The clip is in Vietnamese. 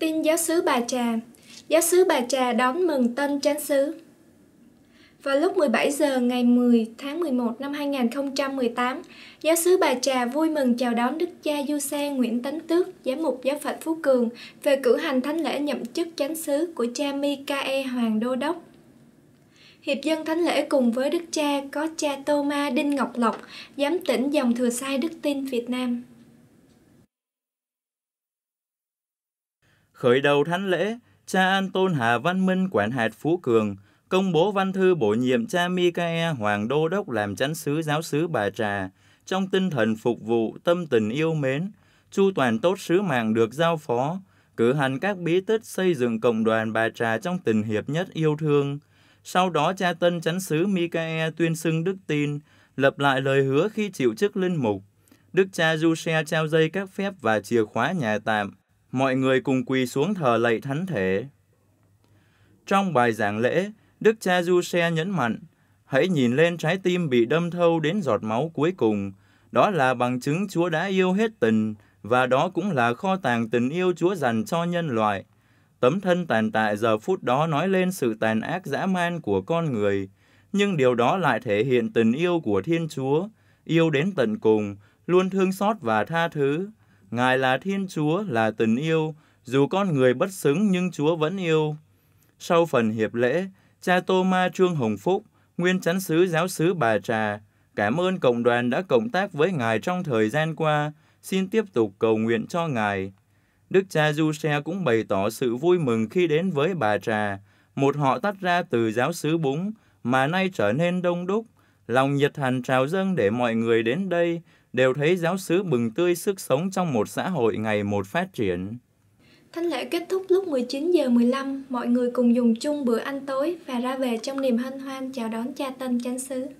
Tin giáo sứ Bà Trà Giáo sứ Bà Trà đón mừng tân chánh xứ vào lúc 17 giờ ngày 10 tháng 11 năm 2018, giáo sứ Bà Trà vui mừng chào đón Đức cha Du Xe Nguyễn Tấn Tước, giám mục giáo phận Phú Cường về cử hành thánh lễ nhậm chức chánh xứ của cha Mikae Hoàng Đô Đốc. Hiệp dân thánh lễ cùng với Đức cha có cha Tô Ma Đinh Ngọc Lộc, giám tỉnh dòng thừa sai Đức Tin Việt Nam. Khởi đầu thánh lễ, cha An Tôn Hà Văn Minh quản hạt Phú Cường, công bố văn thư bổ nhiệm cha Micae Hoàng Đô Đốc làm chánh sứ giáo sứ Bà Trà, trong tinh thần phục vụ, tâm tình yêu mến, chu toàn tốt sứ mạng được giao phó, cử hành các bí tích xây dựng cộng đoàn Bà Trà trong tình hiệp nhất yêu thương. Sau đó cha tân chánh sứ Micae tuyên xưng đức tin, lập lại lời hứa khi chịu chức linh mục. Đức cha Giuse trao dây các phép và chìa khóa nhà tạm, mọi người cùng quỳ xuống thờ lạy thánh thể. Trong bài giảng lễ, Đức cha Du Xe nhấn mạnh, hãy nhìn lên trái tim bị đâm thâu đến giọt máu cuối cùng, đó là bằng chứng Chúa đã yêu hết tình, và đó cũng là kho tàng tình yêu Chúa dành cho nhân loại. Tấm thân tàn tại giờ phút đó nói lên sự tàn ác dã man của con người, nhưng điều đó lại thể hiện tình yêu của Thiên Chúa, yêu đến tận cùng, luôn thương xót và tha thứ. Ngài là Thiên Chúa, là tình yêu, dù con người bất xứng nhưng Chúa vẫn yêu. Sau phần hiệp lễ, cha Tô Ma Trương Hồng Phúc, nguyên chánh sứ giáo sứ Bà Trà, cảm ơn cộng đoàn đã cộng tác với Ngài trong thời gian qua, xin tiếp tục cầu nguyện cho Ngài. Đức cha Du Xe cũng bày tỏ sự vui mừng khi đến với Bà Trà, một họ tách ra từ giáo sứ Búng, mà nay trở nên đông đúc, lòng nhiệt thành trào dâng để mọi người đến đây đều thấy giáo xứ bừng tươi sức sống trong một xã hội ngày một phát triển. Thánh lễ kết thúc lúc 19 giờ 15, mọi người cùng dùng chung bữa ăn tối và ra về trong niềm hân hoan chào đón cha tân chánh xứ.